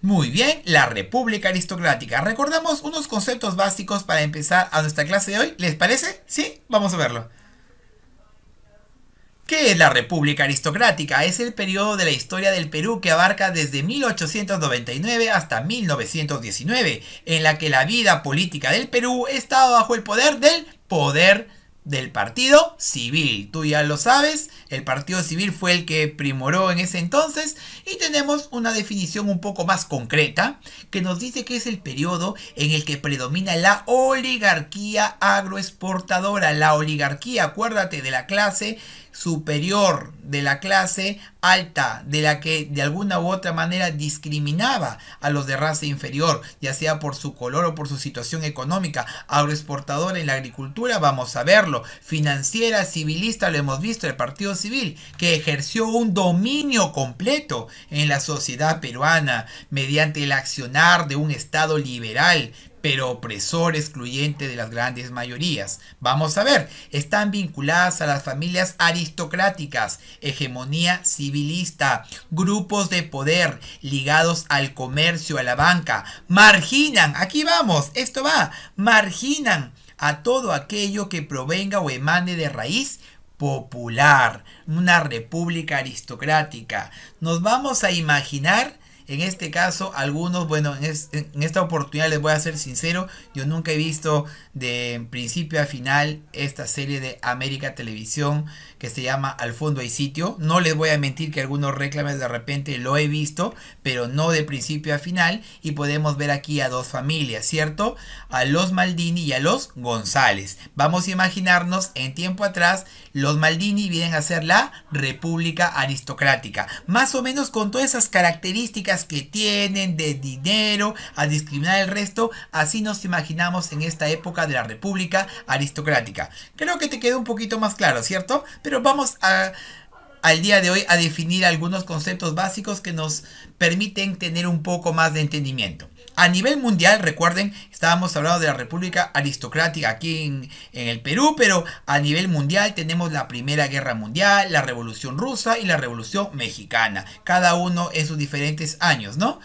Muy bien, la República Aristocrática. Recordamos unos conceptos básicos para empezar a nuestra clase de hoy. ¿Les parece? ¿Sí? Vamos a verlo. ¿Qué es la República Aristocrática? Es el periodo de la historia del Perú que abarca desde 1899 hasta 1919, en la que la vida política del Perú estaba bajo el poder del poder del Partido Civil. Tú ya lo sabes, el Partido Civil fue el que primoró en ese entonces y tenemos una definición un poco más concreta que nos dice que es el periodo en el que predomina la oligarquía agroexportadora, la oligarquía, acuérdate, de la clase superior de la clase alta, de la que de alguna u otra manera discriminaba a los de raza inferior, ya sea por su color o por su situación económica, agroexportadora en la agricultura, vamos a verlo, financiera, civilista, lo hemos visto, el Partido Civil, que ejerció un dominio completo en la sociedad peruana mediante el accionar de un Estado liberal, pero opresor excluyente de las grandes mayorías. Vamos a ver, están vinculadas a las familias aristocráticas, hegemonía civilista, grupos de poder ligados al comercio, a la banca, marginan, aquí vamos, esto va, marginan a todo aquello que provenga o emane de raíz popular, una república aristocrática. Nos vamos a imaginar en este caso, algunos, bueno, en, esta oportunidad les voy a ser sincero, yo nunca he visto de principio a final esta serie de América Televisión que se llama Al fondo hay sitio. No les voy a mentir que algunos reclames de repente lo he visto, pero no de principio a final. Y podemos ver aquí a dos familias, ¿cierto? A los Maldini y a los González. Vamos a imaginarnos en tiempo atrás, los Maldini vienen a ser la República Aristocrática. Más o menos con todas esas características que tienen de dinero, a discriminar el resto, así nos imaginamos en esta época de la República Aristocrática. Creo que te quedó un poquito más claro, ¿cierto? Pero vamos al día de hoy a definir algunos conceptos básicos que nos permiten tener un poco más de entendimiento. A nivel mundial, recuerden, estábamos hablando de la República Aristocrática aquí en, el Perú, pero a nivel mundial tenemos la Primera Guerra Mundial, la Revolución Rusa y la Revolución Mexicana, cada uno en sus diferentes años, ¿no?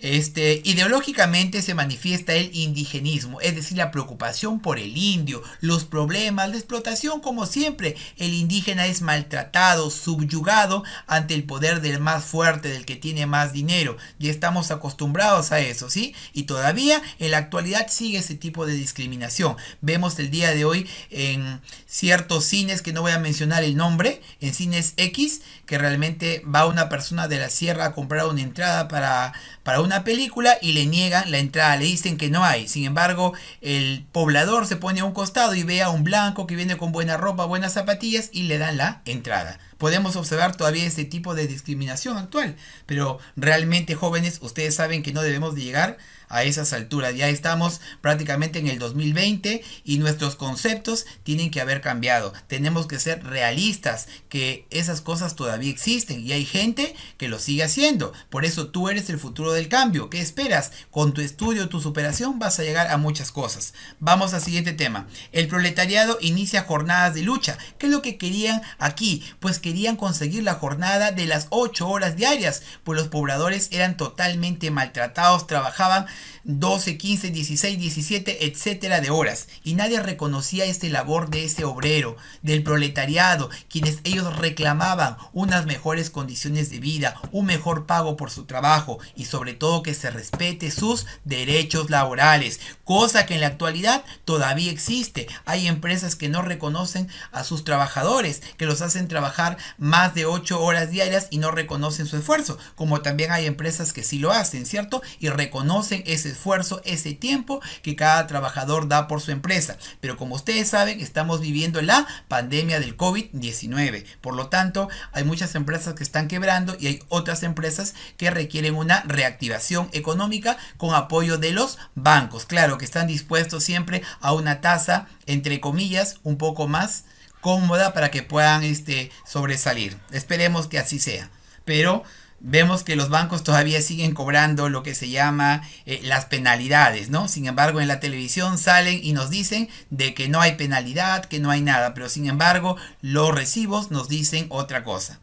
Este, ideológicamente se manifiesta el indigenismo, es decir, la preocupación por el indio, los problemas, de explotación, como siempre, el indígena es maltratado, subyugado ante el poder del más fuerte, del que tiene más dinero. Y estamos acostumbrados a eso, ¿sí? Y todavía en la actualidad sigue ese tipo de discriminación. Vemos el día de hoy en ciertos cines, que no voy a mencionar el nombre, en cines X, que realmente va una persona de la sierra a comprar una entrada para, para un una película y le niegan la entrada, le dicen que no hay. Sin embargo, el poblador se pone a un costado y ve a un blanco que viene con buena ropa, buenas zapatillas y le dan la entrada podemos observar todavía este tipo de discriminación actual, pero realmente jóvenes, ustedes saben que no debemos llegar a esas alturas. Ya estamos prácticamente en el 2020 y nuestros conceptos tienen que haber cambiado. Tenemos que ser realistas, que esas cosas todavía existen y hay gente que lo sigue haciendo. Por eso tú eres el futuro del cambio. ¿Qué esperas? Con tu estudio, tu superación vas a llegar a muchas cosas. Vamos al siguiente tema. El proletariado inicia jornadas de lucha. ¿Qué es lo que querían aquí? Pues que querían conseguir la jornada de las 8 horas diarias, pues los pobladores eran totalmente maltratados, trabajaban 12, 15, 16, 17, etcétera de horas, y nadie reconocía esta labor de ese obrero, del proletariado, quienes ellos reclamaban unas mejores condiciones de vida, un mejor pago por su trabajo y sobre todo que se respete sus derechos laborales, cosa que en la actualidad todavía existe. Hay empresas que no reconocen a sus trabajadores, que los hacen trabajar más de 8 horas diarias y no reconocen su esfuerzo, como también hay empresas que sí lo hacen, ¿cierto? Y reconocen ese esfuerzo, ese tiempo que cada trabajador da por su empresa. Pero como ustedes saben, estamos viviendo la pandemia del COVID-19. Por lo tanto, hay muchas empresas que están quebrando y hay otras empresas que requieren una reactivación económica con apoyo de los bancos. Claro que están dispuestos siempre a una tasa, entre comillas, un poco más cómoda para que puedan este, sobresalir. Esperemos que así sea. Pero vemos que los bancos todavía siguen cobrando lo que se llama eh, las penalidades, ¿no? Sin embargo, en la televisión salen y nos dicen de que no hay penalidad, que no hay nada, pero sin embargo, los recibos nos dicen otra cosa.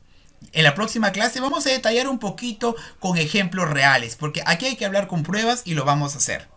En la próxima clase vamos a detallar un poquito con ejemplos reales, porque aquí hay que hablar con pruebas y lo vamos a hacer.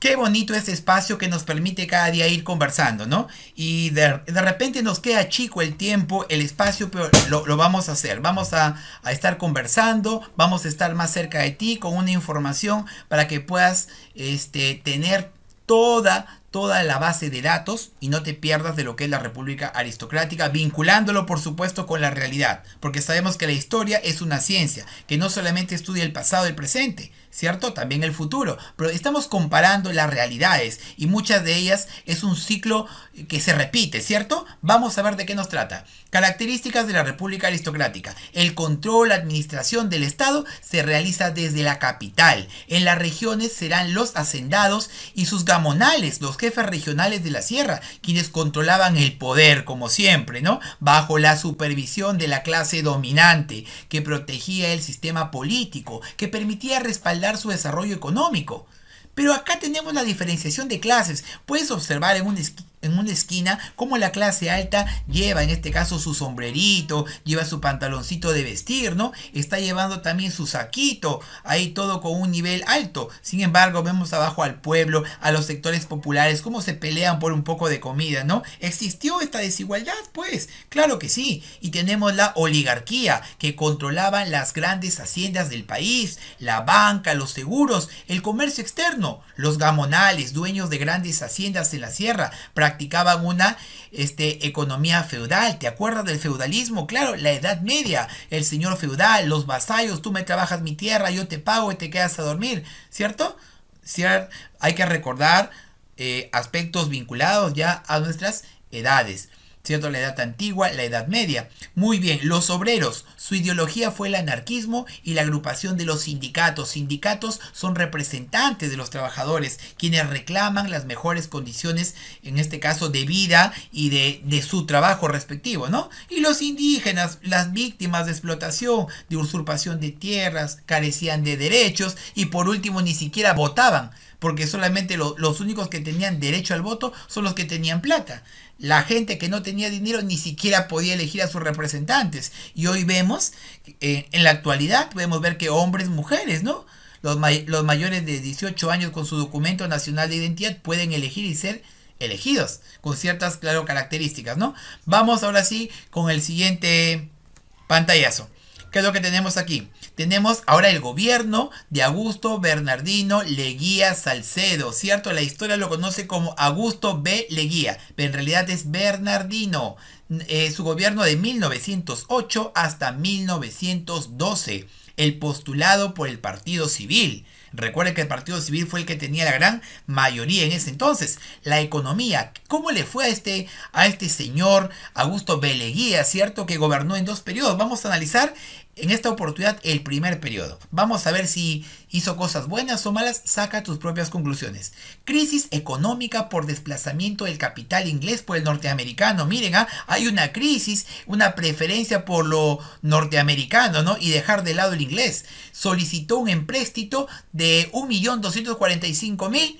qué bonito ese espacio que nos permite cada día ir conversando, ¿no? Y de, repente nos queda chico el tiempo, el espacio, pero lo, vamos a hacer. Vamos a, a, estar conversando, vamos a estar más cerca de ti con una información para que puedas este, tener toda toda la base de datos y no te pierdas de lo que es la República Aristocrática, vinculándolo por supuesto con la realidad, porque sabemos que la historia es una ciencia que no solamente estudia el pasado y el presente, ¿cierto? También el futuro, pero estamos comparando las realidades y muchas de ellas es un ciclo que se repite, ¿cierto? Vamos a ver de qué nos trata. Características de la República Aristocrática. El control, la administración del Estado se realiza desde la capital. En las regiones serán los hacendados y sus gamonales los jefes regionales de la sierra, quienes controlaban el poder, como siempre, ¿no? Bajo la supervisión de la clase dominante, que protegía el sistema político, que permitía respaldar su desarrollo económico. Pero acá tenemos la diferenciación de clases. Puedes observar en un, en una esquina, como la clase alta lleva en este caso su sombrerito, lleva su pantaloncito de vestir, ¿no? Está llevando también su saquito, ahí todo con un nivel alto. Sin embargo, vemos abajo al pueblo, a los sectores populares, cómo se pelean por un poco de comida, ¿no? ¿Existió esta desigualdad? Pues, claro que sí. Y tenemos la oligarquía, que controlaba las grandes haciendas del país, la banca, los seguros, el comercio externo, los gamonales, dueños de grandes haciendas en la sierra, practicaban una este, economía feudal. ¿Te acuerdas del feudalismo? Claro, la Edad Media, el señor feudal, los vasallos, tú me trabajas mi tierra, yo te pago y te quedas a dormir, ¿cierto? ¿Cierto? Hay que recordar eh, aspectos vinculados ya a nuestras edades. ¿cierto? La edad antigua, la edad media. Muy bien, los obreros, su ideología fue el anarquismo y la agrupación de los sindicatos. Sindicatos son representantes de los trabajadores, quienes reclaman las mejores condiciones, en este caso de vida y de, su trabajo respectivo, ¿no? Y los indígenas, las víctimas de explotación, de usurpación de tierras, carecían de derechos y por último ni siquiera votaban porque solamente los únicos que tenían derecho al voto son los que tenían plata. La gente que no tenía tenía dinero ni siquiera podía elegir a sus representantes. Y hoy vemos, eh, en la actualidad, podemos ver que hombres, mujeres, ¿no? Los, los mayores de 18 años con su documento nacional de identidad pueden elegir y ser elegidos con ciertas, claro, características, ¿no? Vamos ahora sí con el siguiente pantallazo. ¿Qué es lo que tenemos aquí? Tenemos ahora el gobierno de Augusto Bernardino Leguía Salcedo, ¿cierto? La historia lo conoce como Augusto B. Leguía, pero en realidad es Bernardino. Eh, su gobierno de 1908 hasta 1912, el postulado por el Partido Civil. Recuerden que el Partido Civil fue el que tenía la gran mayoría en ese entonces. La economía, ¿cómo le fue a este, a este señor Augusto Beleguía, cierto? Que gobernó en dos periodos. Vamos a analizar en esta oportunidad el primer periodo. Vamos a ver si hizo cosas buenas o malas, saca tus propias conclusiones. Crisis económica por desplazamiento del capital inglés por el norteamericano. Miren, ¿ah? hay una crisis, una preferencia por lo norteamericano, ¿no? Y dejar de lado el inglés. Solicitó un empréstito de 1.245.000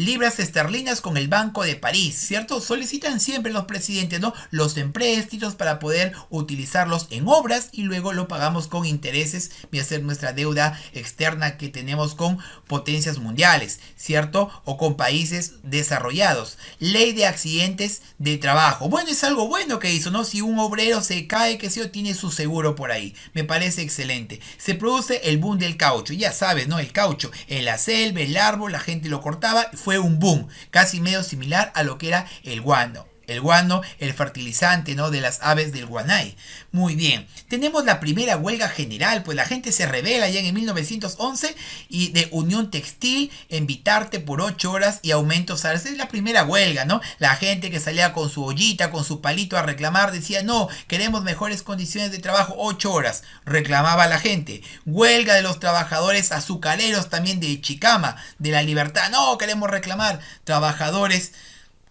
libras esterlinas con el Banco de París, ¿cierto? Solicitan siempre los presidentes, ¿no? Los empréstitos para poder utilizarlos en obras y luego lo pagamos con intereses, y hacer nuestra deuda externa que tenemos con potencias mundiales, ¿cierto? O con países desarrollados. Ley de accidentes de trabajo. Bueno, es algo bueno que hizo, ¿no? Si un obrero se cae, que se tiene su seguro por ahí. Me parece excelente. Se produce el boom del caucho, ya sabes, ¿no? El caucho, en la selva, el árbol, la gente lo cortaba, fue fue un boom, casi medio similar a lo que era el Wando el guano, el fertilizante, ¿no? De las aves del Guanay. Muy bien. Tenemos la primera huelga general, pues la gente se revela ya en 1911 y de Unión Textil, invitarte por ocho horas y aumentos. salarial. Es la primera huelga, ¿no? La gente que salía con su ollita, con su palito a reclamar, decía, no, queremos mejores condiciones de trabajo, 8 horas, reclamaba la gente. Huelga de los trabajadores azucareros también de Chicama, de la libertad, no, queremos reclamar. Trabajadores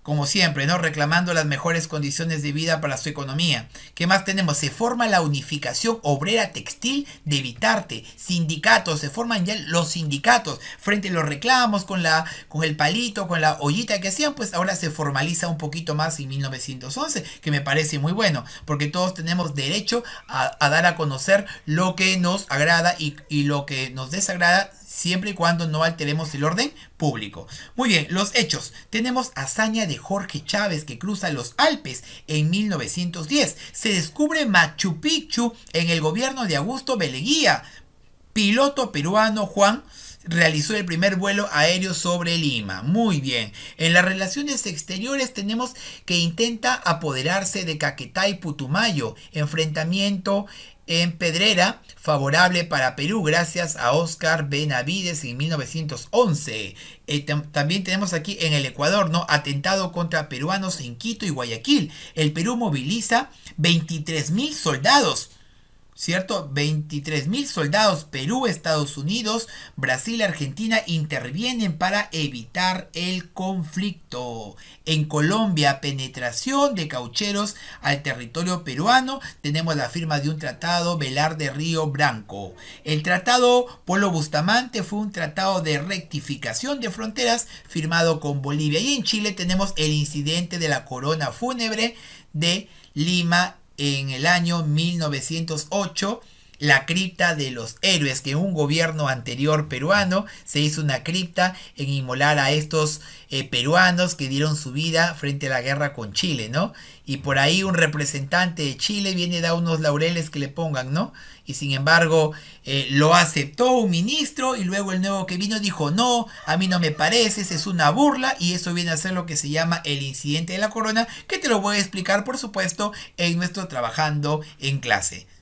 como siempre, ¿no? Reclamando las mejores condiciones de vida para su economía. ¿Qué más tenemos? Se forma la unificación obrera textil de Vitarte. Sindicatos, se forman ya los sindicatos. Frente a los reclamos con, la, con el palito, con la ollita que hacían, pues ahora se formaliza un poquito más en 1911, que me parece muy bueno, porque todos tenemos derecho a, dar a conocer lo que nos agrada y lo que nos desagrada siempre y cuando no alteremos el orden público. Muy bien, los hechos. Tenemos hazaña de Jorge Chávez que cruza los Alpes en 1910. Se descubre Machu Picchu en el gobierno de Augusto Beleguía piloto peruano Juan realizó el primer vuelo aéreo sobre Lima. Muy bien. En las relaciones exteriores tenemos que intenta apoderarse de Caquetá y Putumayo. Enfrentamiento en Pedrera, favorable para Perú gracias a Oscar Benavides en 1911. Eh, también tenemos aquí en el Ecuador, ¿no? Atentado contra peruanos en Quito y Guayaquil. El Perú moviliza mil soldados ¿cierto? 23 mil soldados, Perú, Estados Unidos, Brasil, Argentina intervienen para evitar el conflicto. En Colombia, penetración de caucheros al territorio peruano. Tenemos la firma de un tratado Velar de Río Branco. El tratado Polo Bustamante fue un tratado de rectificación de fronteras firmado con Bolivia. Y en Chile tenemos el incidente de la corona fúnebre de Lima en el año 1908 la cripta de los héroes, que un gobierno anterior peruano se hizo una cripta en inmolar a estos eh, peruanos que dieron su vida frente a la guerra con Chile, ¿no? Y por ahí un representante de Chile viene y da unos laureles que le pongan, ¿no? Y sin embargo eh, lo aceptó un ministro y luego el nuevo que vino dijo, no, a mí no me parece, es una burla y eso viene a ser lo que se llama el incidente de la corona, que te lo voy a explicar, por supuesto, en nuestro trabajando en clase.